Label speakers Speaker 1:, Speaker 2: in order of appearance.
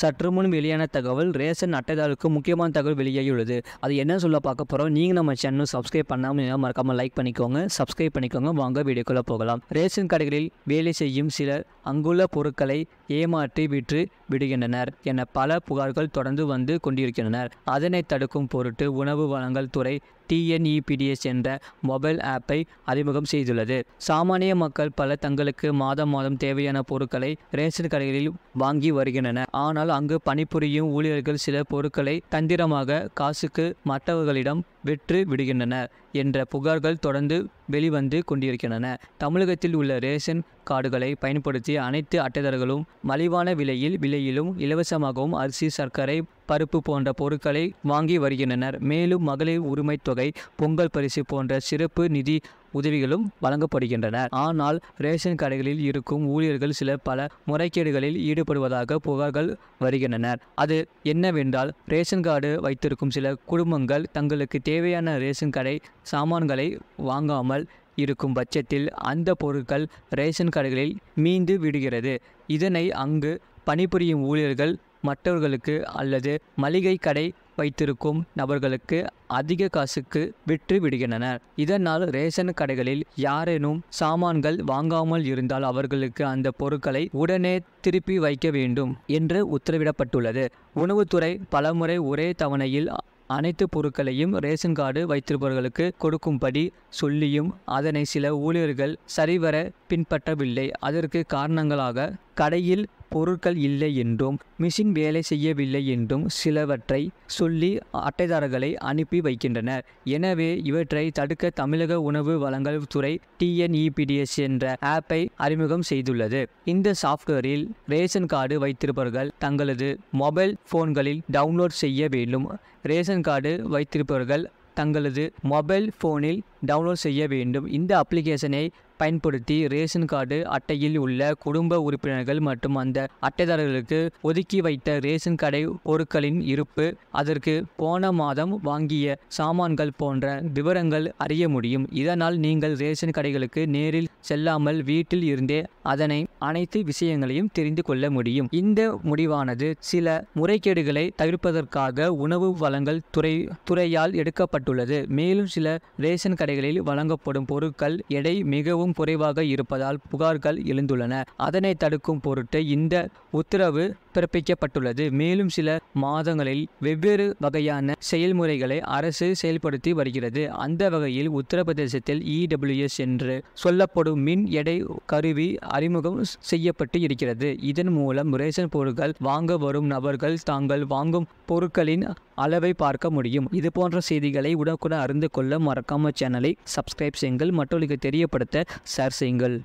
Speaker 1: சற்று முன் வெளியான தகவல் ரேஷன் அட்டைதாருக்கு முக்கியமான தகவல் வெளியாகியுள்ளது அது என்ன சொல்ல பார்க்க போகிறோம் நீங்கள் நம்ம சேனல் சப்ஸ்கிரைப் பண்ணாமல் மறக்காமல் லைக் பண்ணிக்கோங்க சப்ஸ்கிரைப் பண்ணிக்கோங்க வாங்க வீடியோக்குள்ளே போகலாம் ரேஷன் கடைகளில் வேலை செய்யும் சிலர் அங்குள்ள பொருட்களை ஏமாற்றி விற்று விடுகின்றனர் என பல புகார்கள் தொடர்ந்து வந்து கொண்டிருக்கின்றனர் அதனை தடுக்கும் பொருட்டு உணவு வளங்கள் துறை டிஎன்இபிடிஎஸ் என்ற மொபைல் ஆப்பை அறிமுகம் செய்துள்ளது சாமானிய மக்கள் பல தங்களுக்கு மாதம் மாதம் தேவையான பொருட்களை ரேஷன் கடைகளில் வாங்கி வருகின்றனர் ஆனால் அங்கு பணிபுரியும் ஊழியர்கள் சில பொருட்களை தந்திரமாக காசுக்கு மற்றவர்களிடம் விற்று விடுகின்றன என்ற புகார்கள் தொடர்ந்து வெளிவந்து கொண்டிருக்கின்றன தமிழகத்தில் உள்ள ரேஷன் கார்டுகளை பயன்படுத்தி அனைத்து அட்டைதாரர்களும் மலிவான விலையில் விலையிலும் இலவசமாகவும் அரிசி சர்க்கரை பருப்பு போன்ற பொருட்களை வாங்கி வருகின்றனர் மேலும் மகளிர் உரிமைத் தொகை பொங்கல் பரிசு போன்ற சிறப்பு நிதி உதவிகளும் வழங்கப்படுகின்றன ஆனால் ரேஷன் கடைகளில் இருக்கும் ஊழியர்கள் சில பல முறைகேடுகளில் ஈடுபடுவதாக புகார்கள் வருகின்றனர் அது என்னவென்றால் ரேஷன் கார்டு வைத்திருக்கும் சில குடும்பங்கள் தங்களுக்கு தேவையான ரேஷன் கடை சாமான்களை வாங்காமல் இருக்கும் பட்சத்தில் அந்த பொருட்கள் ரேஷன் கடைகளில் மீந்து விடுகிறது இதனை அங்கு பணிபுரியும் ஊழியர்கள் மற்றவர்களுக்கு அல்லது மளிகை கடை வைத்திருக்கும் நபர்களுக்கு அதிக காசுக்கு விற்று விடுகின்றனர் இதனால் ரேஷன் கடைகளில் யாரேனும் சாமான்கள் வாங்காமல் இருந்தால் அவர்களுக்கு அந்த பொருட்களை உடனே திருப்பி வைக்க வேண்டும் என்று உத்தரவிடப்பட்டுள்ளது உணவுத்துறை பலமுறை ஒரே தவணையில் அனைத்து பொருட்களையும் ரேஷன் கார்டு வைத்திருப்பவர்களுக்கு கொடுக்கும்படி சொல்லியும் அதனை சில ஊழியர்கள் சரிவர பின்பற்றவில்லை அதற்கு காரணங்களாக கடையில் பொருட்கள் இல்லை என்றும் மிஷின் வேலை செய்யவில்லை என்றும் சிலவற்றை சொல்லி அட்டைதாரர்களை அனுப்பி வைக்கின்றனர் எனவே இவற்றை தடுக்க தமிழக உணவு வழங்கல் துறை டிஎன்இபிடிஎஸ் e என்ற ஆப்பை அறிமுகம் செய்துள்ளது இந்த சாஃப்ட்வேரில் ரேஷன் கார்டு வைத்திருப்பவர்கள் தங்களது மொபைல் ஃபோன்களில் டவுன்லோட் செய்ய வேண்டும் ரேஷன் கார்டு வைத்திருப்பவர்கள் தங்களது மொபைல் ஃபோனில் டவுன்லோட் செய்ய வேண்டும் இந்த அப்ளிகேஷனை பயன்படுத்தி ரேஷன் கார்டு அட்டையில் உள்ள குடும்ப உறுப்பினர்கள் மற்றும் அந்த அட்டைதாரர்களுக்கு ஒதுக்கி வைத்த ரேஷன் கடை பொருட்களின் இருப்பு அதற்கு போன மாதம் வாங்கிய சாமான்கள் போன்ற விவரங்கள் அறிய முடியும் இதனால் நீங்கள் ரேஷன் கடைகளுக்கு நேரில் செல்லாமல் வீட்டில் இருந்தே அதனை அனைத்து விஷயங்களையும் தெரிந்து கொள்ள முடியும் இந்த முடிவானது சில முறைகேடுகளை தவிர்ப்பதற்காக உணவு வழங்கல் துறை துறையால் எடுக்கப்பட்டுள்ளது மேலும் சில ரேஷன் கடைகளில் வழங்கப்படும் பொருட்கள் எடை மிகவும் குறைவாக இருப்பதால் புகார்கள் எழுந்துள்ளன அதனை தடுக்கும் பொருட்டு இந்த உத்தரவு பிறப்பிக்கப்பட்டுள்ளது மேலும் சில மாதங்களில் வெவ்வேறு வகையான செயல்முறைகளை அரசு செயல்படுத்தி வருகிறது அந்த வகையில் உத்தரப்பிரதேசத்தில் இடபிள்யூஎஸ் e என்று சொல்லப்படும் மின் எடை கருவி அறிமுகம் செய்யப்பட்டு இருக்கிறது இதன் மூலம் ரேஷன் பொருட்கள் வாங்க வரும் நபர்கள் தாங்கள் வாங்கும் பொருட்களின் அளவை பார்க்க முடியும் இது போன்ற செய்திகளை உடனுக்குடன் அறிந்து கொள்ள மறக்காம சேனலை சப்ஸ்கிரைப் செய்யுங்கள் மற்றவர்களுக்கு தெரியப்படுத்த ஷேர் செய்யுங்கள்